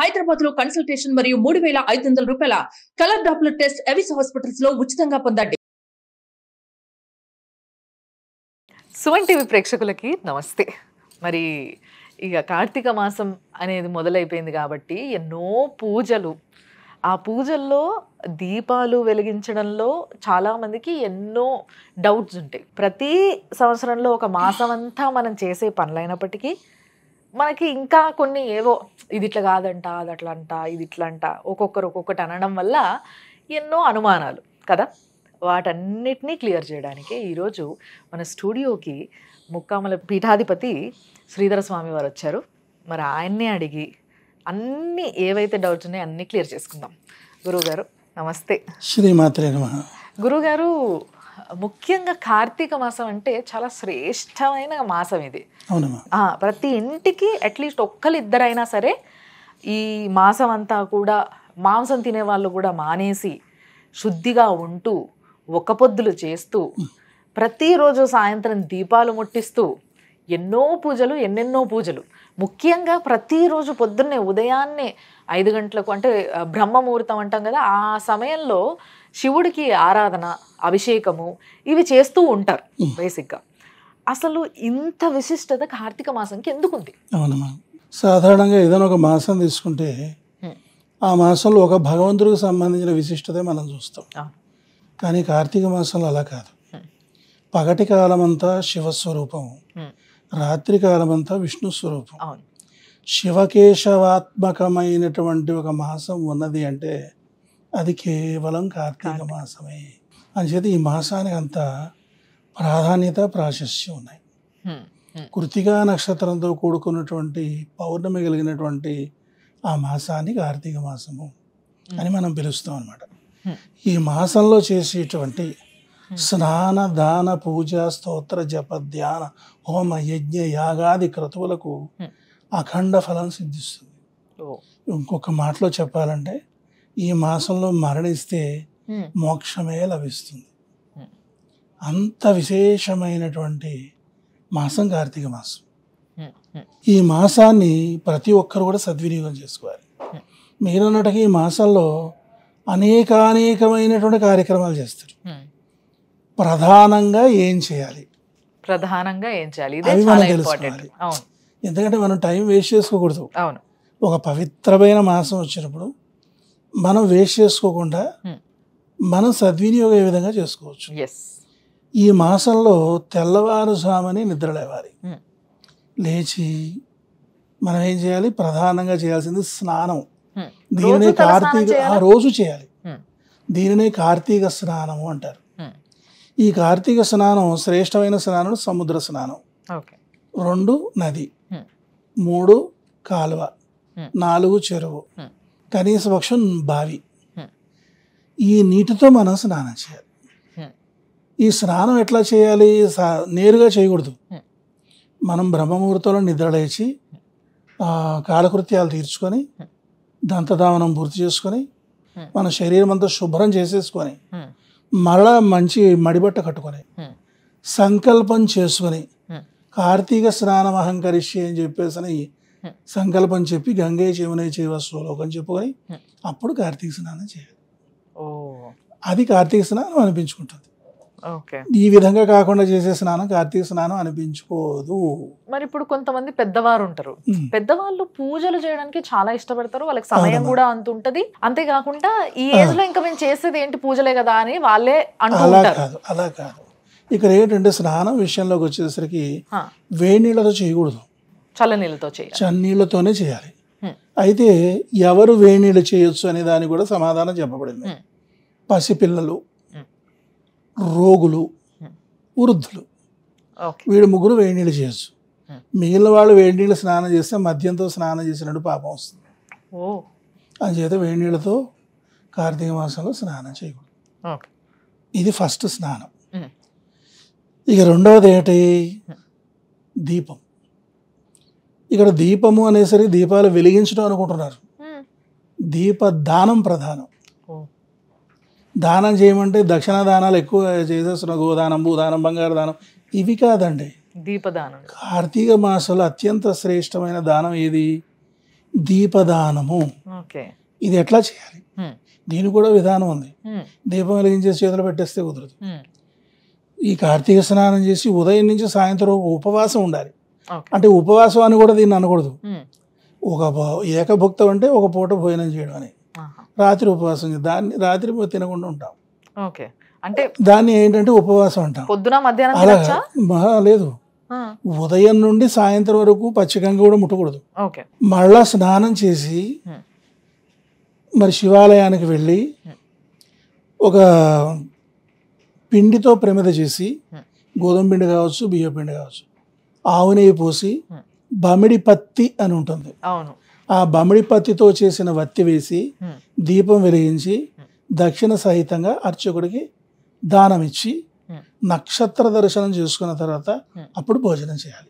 హైదరాబాద్ లో కన్సల్టేషన్ మరియు మూడు వేల ఐదు వందల రూపాయల colour Doppler test Avis hospitals లో ఉచితంగా పొందండి సువన్ టీవీ ప్రేక్షకులకి నమస్తే మరి ఇక కార్తీక మాసం అనేది మొదలైపోయింది కాబట్టి ఎన్నో పూజలు ఆ పూజల్లో దీపాలు వెలిగించడంలో చాలామందికి ఎన్నో డౌట్స్ ఉంటాయి ప్రతి సంవత్సరంలో ఒక మాసం అంతా మనం చేసే పనులైనప్పటికీ మనకి ఇంకా కొన్ని ఏవో ఇది ఇట్లా కాదంట అది అట్లా అంట ఇది ఇట్లా అంట ఒక్కొక్కరు ఒక్కొక్కటి అనడం వల్ల ఎన్నో అనుమానాలు కదా వాటన్నిటినీ క్లియర్ చేయడానికి ఈరోజు మన స్టూడియోకి ముక్కామల పీఠాధిపతి శ్రీధర స్వామి వారు వచ్చారు మరి ఆయన్నే అడిగి అన్నీ ఏవైతే డౌట్స్ ఉన్నాయో అన్నీ క్లియర్ చేసుకుందాం గురువుగారు నమస్తే శ్రీమాత్రే నమ గురువుగారు ముఖ్యంగా కార్తీక మాసం అంటే చాలా శ్రేష్టమైన మాసం ఇది ప్రతి ఇంటికి అట్లీస్ట్ ఒక్కరు ఇద్దరైనా సరే ఈ మాసం అంతా కూడా మాంసం తినే వాళ్ళు కూడా మానేసి శుద్ధిగా ఉంటూ ఒక పొద్దులు చేస్తూ ప్రతిరోజు సాయంత్రం దీపాలు ముట్టిస్తూ ఎన్నో పూజలు ఎన్నెన్నో పూజలు ముఖ్యంగా ప్రతిరోజు పొద్దున్నే ఉదయాన్నే ఐదు గంటలకు అంటే బ్రహ్మముహూర్తం అంటాం కదా ఆ సమయంలో శివుడికి ఆరాధన అభిషేకము ఇవి చేస్తూ ఉంటారు బేసిక్గా అసలు ఇంత విశిష్టత కార్తీక మాసంకి ఎందుకుంది అవునమ్మా సాధారణంగా ఏదైనా ఒక మాసం తీసుకుంటే ఆ మాసంలో ఒక భగవంతుడికి సంబంధించిన విశిష్టత మనం చూస్తాం కానీ కార్తీక మాసంలో అలా కాదు పగటి కాలమంతా శివస్వరూపం రాత్రి కాలమంతా విష్ణు స్వరూపం శివకేశవాత్మకమైనటువంటి ఒక మాసం ఉన్నది అంటే అది కేవలం కార్తీక మాసమే చెప్పి ఈ మాసానికి అంత ప్రాధాన్యత ప్రాశస్యం ఉన్నాయి కృతిగా నక్షత్రంతో కూడుకున్నటువంటి పౌర్ణమి కలిగినటువంటి ఆ మాసాన్ని కార్తీక మాసము అని మనం పిలుస్తాం అనమాట ఈ మాసంలో చేసేటువంటి స్నాన దాన పూజ స్తోత్ర జప ధ్యాన హోమ యజ్ఞ యాగాది క్రతువులకు అఖండ ఫలం సిద్ధిస్తుంది ఇంకొక మాటలో చెప్పాలంటే ఈ మాసంలో మరణిస్తే మోక్షమే లభిస్తుంది అంత విశేషమైనటువంటి మాసం కార్తీక మాసం ఈ మాసాన్ని ప్రతి ఒక్కరు కూడా సద్వినియోగం చేసుకోవాలి మీరన్నట్టుగా ఈ మాసంలో అనేకానేకమైనటువంటి కార్యక్రమాలు చేస్తారు ప్రధానంగా ఏం చేయాలి ప్రధానంగా ఏం చేయాలి మనం తెలుసుకోవాలి ఎందుకంటే మనం టైం వేస్ట్ చేసుకోకూడదు అవును ఒక పవిత్రమైన మాసం వచ్చినప్పుడు మనం వేస్ట్ చేసుకోకుండా hmm. మనం సద్వినియోగం ఏ విధంగా చేసుకోవచ్చు ఈ మాసంలో తెల్లవారుజామని నిద్రలేవాలి hmm. లేచి మనం ఏం చేయాలి ప్రధానంగా చేయాల్సింది స్నానం hmm. దీనినే కార్తీక ఆ రోజు చేయాలి దీనినే కార్తీక స్నానము అంటారు ఈ కార్తీక స్నానం శ్రేష్టమైన స్నానం సముద్ర స్నానం రెండు నది మూడు కాలువ నాలుగు చెరువు కనీస పక్షం బావి ఈ నీటితో మనం స్నానం చేయాలి ఈ స్నానం ఎట్లా చేయాలి నేరుగా చేయకూడదు మనం బ్రహ్మముహూర్తంలో నిద్రలేచి కాలకృత్యాలు తీర్చుకొని దంతధావనం పూర్తి చేసుకొని మన శరీరం అంతా శుభ్రం చేసేసుకొని మరలా మంచి మడిబట్ట కట్టుకొని సంకల్పం చేసుకొని కార్తీక స్నానం అహంకరిషి అని చెప్పేసి సంకల్పం చెప్పి గంగే చేవనై చేవ శ్లోకం చెప్పుకొని అప్పుడు కార్తీక స్నానం చేయాలి అది కార్తీక స్నానం అనిపించుకుంటుంది ఈ విధంగా కాకుండా చేసే స్నానం కార్తీక స్నానం అనిపించుకోదు మరి ఇప్పుడు కొంతమంది పెద్దవారు ఉంటారు పెద్దవాళ్ళు పూజలు చేయడానికి చాలా ఇష్టపడతారు వాళ్ళకి సమయం కూడా అంత ఉంటది అంతేకాకుండా ఈ ఏజ్ లో ఇంకా మేము చేసేది ఏంటి పూజలే కదా అని వాళ్ళే అలా కాదు అలా కాదు ఇక్కడ ఏంటంటే స్నానం విషయంలోకి వచ్చేసరికి వేడి నీళ్ళతో చేయకూడదు చల్లనీళ్ళతో చేయాలి చన్నీళ్ళతోనే చేయాలి అయితే ఎవరు వేణీళ్ళు చేయొచ్చు అనే దాని కూడా సమాధానం చెప్పబడింది పసిపిల్లలు రోగులు వృద్ధులు వీడు ముగ్గురు వేణీళ్ళు చేయొచ్చు మిగిలిన వాళ్ళు నీళ్ళు స్నానం చేస్తే మద్యంతో స్నానం చేసినట్టు పాపం వస్తుంది అందుచేత నీళ్ళతో కార్తీక మాసంలో స్నానం చేయకూడదు ఇది ఫస్ట్ స్నానం ఇక రెండవది ఏంటి దీపం ఇక్కడ దీపము అనేసరి దీపాలు వెలిగించడం అనుకుంటున్నారు దీప దానం ప్రధానం దానం చేయమంటే దక్షిణ దానాలు ఎక్కువ చేసేస్తున్న గోదానం భూదానం బంగారు దానం ఇవి కాదండి దీపదానం కార్తీక మాసంలో అత్యంత శ్రేష్టమైన దానం ఏది దీపదానము ఇది ఎట్లా చేయాలి దీని కూడా విధానం ఉంది దీపం వెలిగించేసి చేతులు పెట్టేస్తే కుదరదు ఈ కార్తీక స్నానం చేసి ఉదయం నుంచి సాయంత్రం ఉపవాసం ఉండాలి అంటే ఉపవాసం అని కూడా దీన్ని అనకూడదు ఒక ఏకభుక్తం అంటే ఒక పూట భోజనం చేయడం అని రాత్రి ఉపవాసం దాన్ని రాత్రి తినకుండా ఉంటాం ఓకే అంటే దాన్ని ఏంటంటే ఉపవాసం అంటాం పొద్దున మధ్యాహ్నం లేదు ఉదయం నుండి సాయంత్రం వరకు పచ్చికంగా కూడా ముట్టకూడదు మళ్ళా స్నానం చేసి మరి శివాలయానికి వెళ్ళి ఒక పిండితో ప్రమిద చేసి గోధుమ పిండి కావచ్చు బియ్య పిండి కావచ్చు ఆవు నెయ్యి పోసి బమిడి పత్తి అని ఉంటుంది అవును ఆ బమిడి పత్తితో చేసిన వత్తి వేసి దీపం వెలిగించి దక్షిణ సహితంగా అర్చకుడికి దానం ఇచ్చి నక్షత్ర దర్శనం చేసుకున్న తర్వాత అప్పుడు భోజనం చేయాలి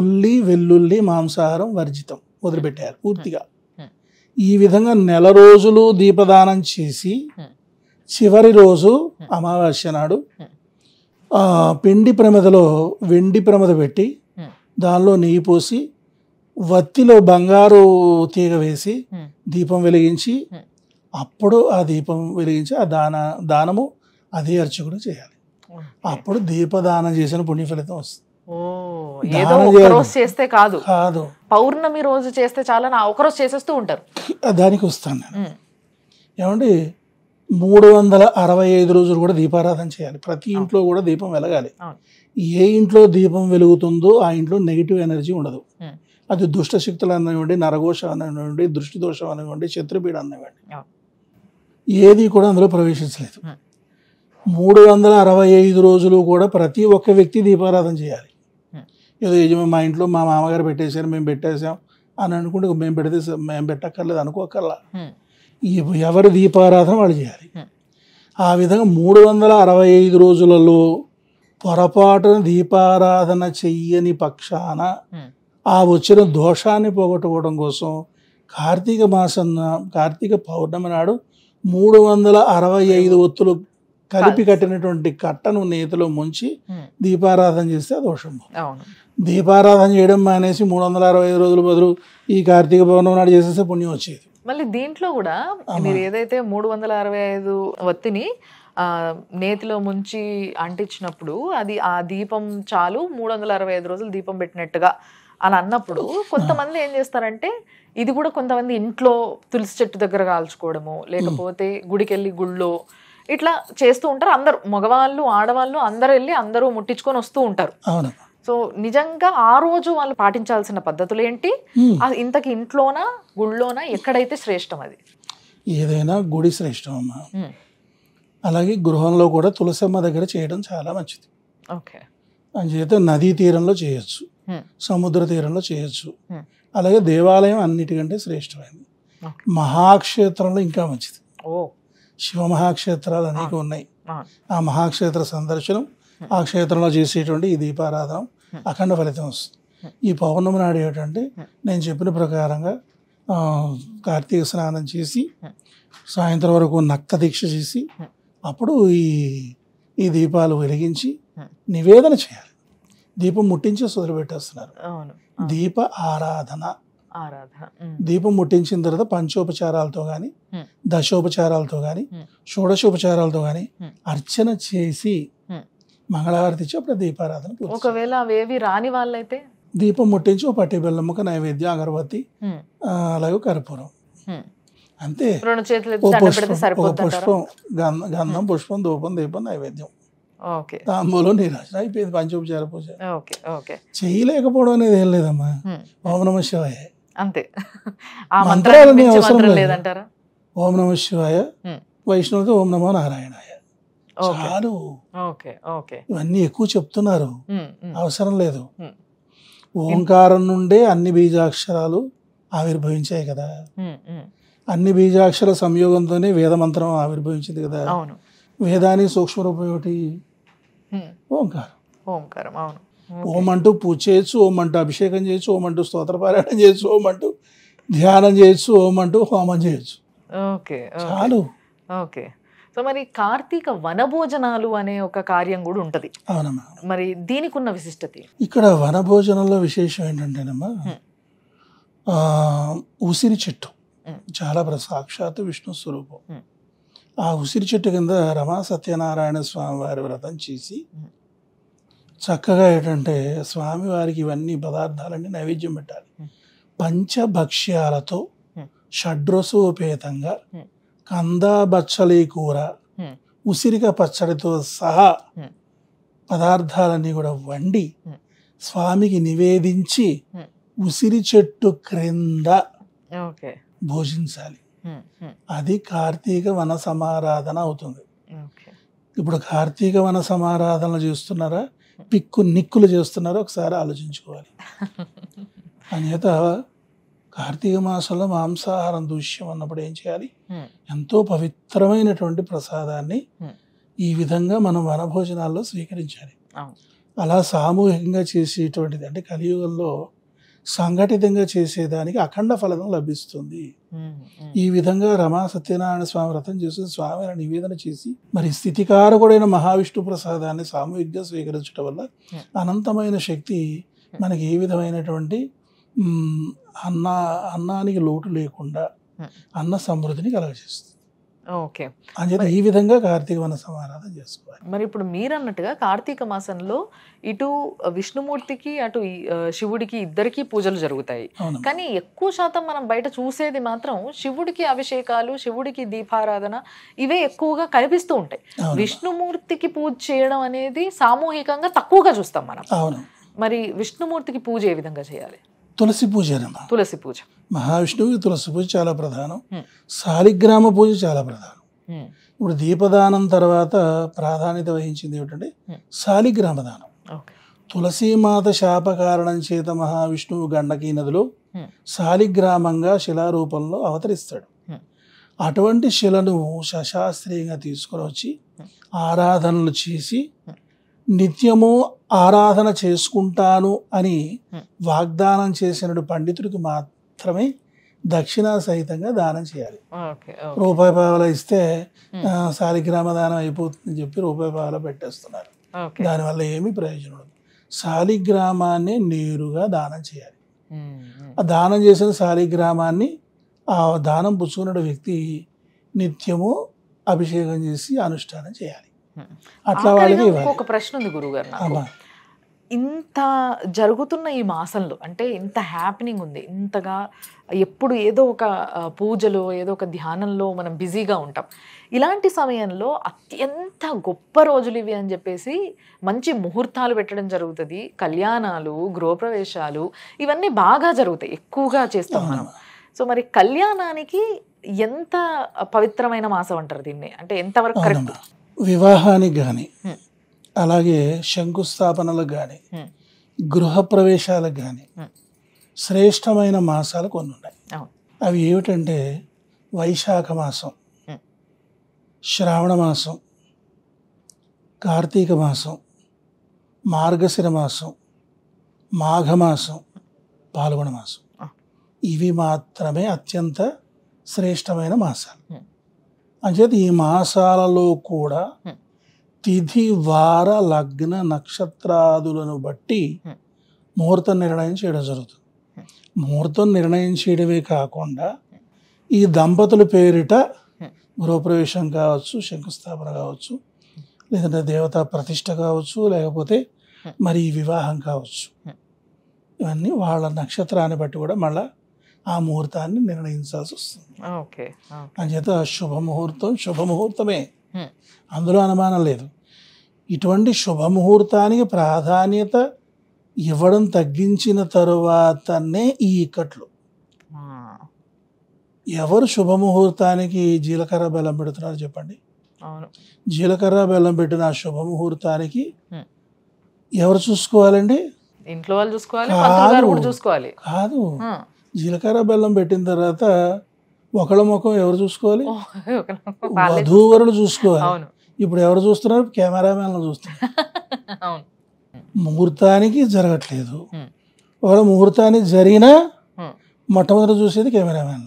ఉల్లి వెల్లుల్లి మాంసాహారం వర్జితం వదిలిపెట్టారు పూర్తిగా ఈ విధంగా నెల రోజులు దీపదానం చేసి చివరి రోజు అమావాస్య నాడు పిండి ప్రమదలో వెండి ప్రమద పెట్టి దానిలో నెయ్యి పోసి వత్తిలో బంగారు తీగ వేసి దీపం వెలిగించి అప్పుడు ఆ దీపం వెలిగించి ఆ దాన దానము అదే అర్చకుడు చేయాలి అప్పుడు దీపదానం చేసిన పుణ్య ఫలితం వస్తుంది చేస్తే కాదు కాదు పౌర్ణమి రోజు చేస్తే చాలా నా ఒకరోజు చేసేస్తూ ఉంటారు దానికి వస్తాను నేను ఏమండి మూడు వందల అరవై ఐదు రోజులు కూడా దీపారాధన చేయాలి ప్రతి ఇంట్లో కూడా దీపం వెలగాలి ఏ ఇంట్లో దీపం వెలుగుతుందో ఆ ఇంట్లో నెగిటివ్ ఎనర్జీ ఉండదు అది దుష్ట శక్తులు అనివ్వండి నరఘోష అనివ్వండి దృష్టి దోషం అనివ్వండి శత్రుపీడ అనివ్వండి ఏది కూడా అందులో ప్రవేశించలేదు మూడు వందల అరవై ఐదు రోజులు కూడా ప్రతి ఒక్క వ్యక్తి దీపారాధన చేయాలి ఏదో యజమా మా ఇంట్లో మా మామగారు పెట్టేశారు మేము పెట్టేసాం అని అనుకుంటే మేము పెడితే మేము పెట్టక్కర్లేదు అనుకోకర్లా ఎవరు దీపారాధన వాళ్ళు చేయాలి ఆ విధంగా మూడు వందల అరవై ఐదు రోజులలో పొరపాటున దీపారాధన చెయ్యని పక్షాన ఆ వచ్చిన దోషాన్ని పోగొట్టుకోవడం కోసం కార్తీక మాసం కార్తీక పౌర్ణమి నాడు మూడు వందల అరవై ఐదు ఒత్తులు కలిపి కట్టినటువంటి కట్టను నేతిలో ముంచి దీపారాధన చేస్తే దోషం దీపారాధన చేయడం మానేసి మూడు వందల అరవై ఐదు రోజుల బదులు ఈ కార్తీక పౌర్ణమి నాడు చేసేస్తే పుణ్యం వచ్చేది మళ్ళీ దీంట్లో కూడా మీరు ఏదైతే మూడు వందల అరవై ఐదు వత్తిని నేతిలో ముంచి అంటించినప్పుడు అది ఆ దీపం చాలు మూడు వందల అరవై ఐదు రోజులు దీపం పెట్టినట్టుగా అని అన్నప్పుడు కొంతమంది ఏం చేస్తారంటే ఇది కూడా కొంతమంది ఇంట్లో తులసి చెట్టు దగ్గర కాల్చుకోవడము లేకపోతే గుడికి వెళ్ళి గుళ్ళో ఇట్లా చేస్తూ ఉంటారు అందరు మగవాళ్ళు ఆడవాళ్ళు అందరు వెళ్ళి అందరూ ముట్టించుకొని వస్తూ ఉంటారు సో నిజంగా ఆ రోజు వాళ్ళు పాటించాల్సిన పద్ధతులు ఏంటి ఇంతకి ఇంట్లోనా గుళ్ళోనా ఎక్కడైతే శ్రేష్టం అది ఏదైనా గుడి శ్రేష్టం అమ్మా అలాగే గృహంలో కూడా తులసమ్మ దగ్గర చేయడం చాలా మంచిది ఓకే అంచేత నదీ తీరంలో చేయొచ్చు సముద్ర తీరంలో చేయొచ్చు అలాగే దేవాలయం అన్నిటికంటే శ్రేష్టమైనది మహాక్షేత్రంలో ఇంకా మంచిది శివ మహాక్షేత్రాలు అనేక ఉన్నాయి ఆ మహాక్షేత్ర సందర్శనం ఆ క్షేత్రంలో చేసేటువంటి ఈ దీపారాధన అఖండ ఫలితం వస్తుంది ఈ పౌర్ణమి నాడు ఏంటంటే నేను చెప్పిన ప్రకారంగా కార్తీక స్నానం చేసి సాయంత్రం వరకు నక్త దీక్ష చేసి అప్పుడు ఈ ఈ దీపాలు వెలిగించి నివేదన చేయాలి దీపం ముట్టించి వదిలిపెట్టేస్తున్నారు దీప ఆరాధన దీపం ముట్టించిన తర్వాత పంచోపచారాలతో కానీ దశోపచారాలతో కానీ షోడశోపచారాలతో కానీ అర్చన చేసి మంగళహారతి ఇచ్చి అప్పుడు దీపారాధన ఒకవేళ అవేవి రాని వాళ్ళైతే దీపం ముట్టించి ఒక పట్టి బెల్లమ్మక నైవేద్యం అగరబత్తి అలాగే కర్పూరం అంతే పుష్పం ఒక పుష్పం గంధం పుష్పం ధూపం దీపం నైవేద్యం తాంబూలం నిరాశ అయిపోయింది పంచోపచార పూజ చేయలేకపోవడం అనేది ఏం లేదమ్మా ఓం నమ శివాయ అంతే మంత్రాలని అవసరం లేదంటారా ఓం నమ శివాయ వైష్ణవుతో ఓం నమో నారాయణాయ చాలు ఇవన్నీ ఎక్కువ చెప్తున్నారు అవసరం లేదు ఓంకారం నుండే అన్ని బీజాక్షరాలు ఆవిర్భవించాయి కదా అన్ని బీజాక్షర సంయోగంతోనే వేదమంత్రం ఆవిర్భవించింది కదా వేదాని సూక్ష్మ రూపం ఏమిటి ఓంకారం ఓంకారం అవును ఓం అంటూ పూజ చేయొచ్చు ఓం అంటూ అభిషేకం చేయొచ్చు ఓం అంటూ స్తోత్ర పారాయణం చేయొచ్చు ఓం అంటూ ధ్యానం చేయొచ్చు ఓం అంటూ హోమం చేయొచ్చు చాలు ఓకే సో మరి కార్తీక వనభోజనాలు అనే ఒక కార్యం కూడా ఉంటుంది అవునమ్మా మరి దీనికి ఉన్న విశిష్టత ఇక్కడ వనభోజనంలో విశేషం ఏంటంటేనమ్మా ఉసిరి చెట్టు చాలా సాక్షాత్ విష్ణు స్వరూపం ఆ ఉసిరి చెట్టు కింద రమా సత్యనారాయణ స్వామి వారి వ్రతం చేసి చక్కగా ఏంటంటే స్వామివారికి ఇవన్నీ పదార్థాలన్నీ నైవేద్యం పెట్టాలి పంచభక్ష్యాలతో షడ్రసోపేతంగా కందా బచ్చలి కూర ఉసిరిక పచ్చడితో సహా పదార్థాలన్నీ కూడా వండి స్వామికి నివేదించి ఉసిరి చెట్టు క్రింద భోజించాలి అది కార్తీక వన సమారాధన అవుతుంది ఇప్పుడు కార్తీక వన సమారాధన చేస్తున్నారా పిక్కు నిక్కులు చేస్తున్నారా ఒకసారి ఆలోచించుకోవాలి అనేత కార్తీక మాసంలో మాంసాహారం దూష్యం అన్నప్పుడు ఏం చేయాలి ఎంతో పవిత్రమైనటువంటి ప్రసాదాన్ని ఈ విధంగా మనం వనభోజనాల్లో స్వీకరించాలి అలా సామూహికంగా చేసేటువంటిది అంటే కలియుగంలో సంఘటితంగా చేసేదానికి అఖండ ఫలితం లభిస్తుంది ఈ విధంగా రమా సత్యనారాయణ స్వామి వ్రతం చేసి స్వామిని నివేదన చేసి మరి స్థితికారకుడైన మహావిష్ణు ప్రసాదాన్ని సామూహికంగా స్వీకరించడం వల్ల అనంతమైన శక్తి మనకి ఏ విధమైనటువంటి అన్న అన్నానికి లోటు లేకుండా అన్న సమృద్ధిని కలగజేస్తుంది ఓకే ఈ విధంగా కార్తీక వన సమారాధన చేసుకోవాలి మరి ఇప్పుడు మీరు అన్నట్టుగా కార్తీక మాసంలో ఇటు విష్ణుమూర్తికి అటు శివుడికి ఇద్దరికి పూజలు జరుగుతాయి కానీ ఎక్కువ శాతం మనం బయట చూసేది మాత్రం శివుడికి అభిషేకాలు శివుడికి దీపారాధన ఇవే ఎక్కువగా కనిపిస్తూ ఉంటాయి విష్ణుమూర్తికి పూజ చేయడం అనేది సామూహికంగా తక్కువగా చూస్తాం మనం మరి విష్ణుమూర్తికి పూజ ఏ విధంగా చేయాలి తులసి పూజ తులసి పూజ మహావిష్ణువుకి తులసి పూజ చాలా ప్రధానం శాలిగ్రామ పూజ చాలా ప్రధానం ఇప్పుడు దీపదానం తర్వాత ప్రాధాన్యత వహించింది ఏమిటంటే శాలిగ్రామ దానం తులసీమాత శాప కారణం చేత మహావిష్ణువు గండకీ నదిలో శాలిగ్రామంగా శిలారూపంలో అవతరిస్తాడు అటువంటి శిలను శశాస్త్రీయంగా తీసుకుని వచ్చి ఆరాధనలు చేసి నిత్యము ఆరాధన చేసుకుంటాను అని వాగ్దానం చేసిన పండితుడికి మాత్రమే దక్షిణ సహితంగా దానం చేయాలి రూపాయి పావల ఇస్తే శాలిగ్రామ దానం అయిపోతుందని చెప్పి రూపాయి పావల పెట్టేస్తున్నారు దానివల్ల ఏమి ప్రయోజనం ఉండదు సాలిగ్రామాన్ని నేరుగా దానం చేయాలి ఆ దానం చేసిన శాలిగ్రామాన్ని ఆ దానం పుచ్చుకున్న వ్యక్తి నిత్యము అభిషేకం చేసి అనుష్ఠానం చేయాలి అట్లా వాళ్ళకి ఒక ప్రశ్న ఉంది గురుగారు నాకు ఇంత జరుగుతున్న ఈ మాసంలో అంటే ఇంత హ్యాపెనింగ్ ఉంది ఇంతగా ఎప్పుడు ఏదో ఒక పూజలో ఏదో ఒక ధ్యానంలో మనం బిజీగా ఉంటాం ఇలాంటి సమయంలో అత్యంత గొప్ప రోజులు ఇవి అని చెప్పేసి మంచి ముహూర్తాలు పెట్టడం జరుగుతుంది కళ్యాణాలు గృహప్రవేశాలు ఇవన్నీ బాగా జరుగుతాయి ఎక్కువగా చేస్తాం మనం సో మరి కళ్యాణానికి ఎంత పవిత్రమైన మాసం అంటారు దీన్ని అంటే ఎంతవరకు కరెక్ట్ వివాహానికి కానీ అలాగే శంకుస్థాపనలకు కానీ గృహప్రవేశాలకు కానీ శ్రేష్టమైన మాసాలు కొన్ని ఉన్నాయి అవి ఏమిటంటే వైశాఖ మాసం శ్రావణ మాసం కార్తీక మాసం మార్గశిర మాసం మాఘమాసం పాల్గొన మాసం ఇవి మాత్రమే అత్యంత శ్రేష్టమైన మాసాలు అంచేత ఈ మాసాలలో కూడా తిథి వార లగ్న నక్షత్రాదులను బట్టి ముహూర్తం నిర్ణయం చేయడం జరుగుతుంది ముహూర్తం నిర్ణయం చేయడమే కాకుండా ఈ దంపతుల పేరిట గృహప్రవేశం కావచ్చు శంకుస్థాపన కావచ్చు లేదంటే దేవతా ప్రతిష్ట కావచ్చు లేకపోతే మరి వివాహం కావచ్చు ఇవన్నీ వాళ్ళ నక్షత్రాన్ని బట్టి కూడా మళ్ళీ ఆ ముహూర్తాన్ని నిర్ణయించాల్సి వస్తుంది ముహూర్తం శుభముహూర్తం శుభముహూర్తమే అందులో అనుమానం లేదు ఇటువంటి శుభముహూర్తానికి ప్రాధాన్యత ఇవ్వడం తగ్గించిన తరువాతనే ఈ ఇక్కట్లు ఎవరు శుభముహూర్తానికి జీలకర్ర బెల్లం పెడుతున్నారు చెప్పండి జీలకర్ర బెల్లం పెట్టిన ఆ శుభముహూర్తానికి ఎవరు చూసుకోవాలండి ఇంట్లో వాళ్ళు చూసుకోవాలి చూసుకోవాలి కాదు జీలకర్ర బెల్లం పెట్టిన తర్వాత ఒకళ్ళ ముఖం ఎవరు చూసుకోవాలి వధూవరులు చూసుకోవాలి ఇప్పుడు ఎవరు చూస్తున్నారు కెమెరామెన్లు చూస్తున్నారు ముహూర్తానికి జరగట్లేదు ఒకవేళ ముహూర్తానికి జరిగినా మొట్టమొదటి చూసేది కెమెరామెన్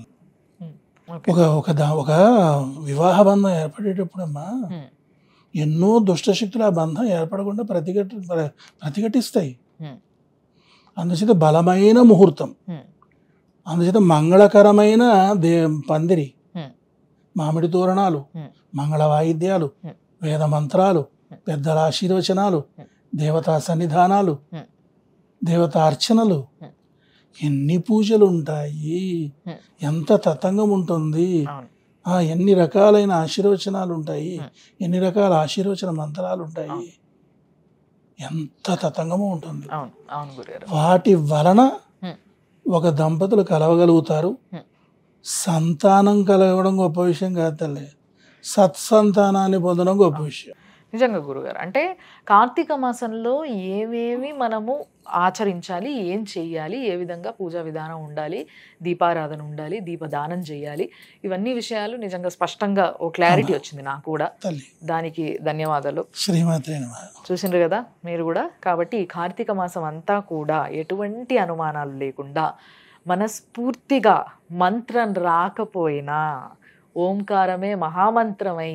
ఒక ఒక ఒక వివాహ బంధం ఏర్పడేటప్పుడమ్మా ఎన్నో దుష్టశక్తులు ఆ బంధం ఏర్పడకుండా ప్రతిఘట ప్రతిఘటిస్తాయి అందుచేత బలమైన ముహూర్తం అందుచేత మంగళకరమైన దే పందిరి మామిడి తోరణాలు మంగళ వాయిద్యాలు వేద మంత్రాలు పెద్దల ఆశీర్వచనాలు దేవతా సన్నిధానాలు అర్చనలు ఎన్ని పూజలు ఉంటాయి ఎంత తతంగం ఉంటుంది ఎన్ని రకాలైన ఆశీర్వచనాలు ఉంటాయి ఎన్ని రకాల ఆశీర్వచన మంత్రాలు ఉంటాయి ఎంత తతంగము ఉంటుంది వాటి వలన ఒక దంపతులు కలవగలుగుతారు సంతానం కలగడం గొప్ప విషయం కాదు తల్లి సత్సంతానాన్ని పొందడం గొప్ప విషయం నిజంగా గురుగారు అంటే కార్తీక మాసంలో ఏమేమి మనము ఆచరించాలి ఏం చేయాలి ఏ విధంగా పూజా విధానం ఉండాలి దీపారాధన ఉండాలి దీపదానం చేయాలి ఇవన్నీ విషయాలు నిజంగా స్పష్టంగా ఓ క్లారిటీ వచ్చింది నాకు కూడా దానికి ధన్యవాదాలు చూసిండ్రు కదా మీరు కూడా కాబట్టి ఈ కార్తీక మాసం అంతా కూడా ఎటువంటి అనుమానాలు లేకుండా మనస్ఫూర్తిగా మంత్రం రాకపోయినా ఓంకారమే మహామంత్రమై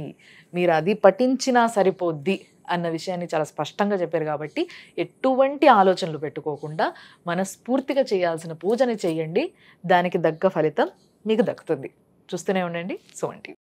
మీరు అది పఠించినా సరిపోద్ది అన్న విషయాన్ని చాలా స్పష్టంగా చెప్పారు కాబట్టి ఎటువంటి ఆలోచనలు పెట్టుకోకుండా మనస్ఫూర్తిగా చేయాల్సిన పూజని చేయండి దానికి దగ్గ ఫలితం మీకు దక్కుతుంది చూస్తూనే ఉండండి సోంటి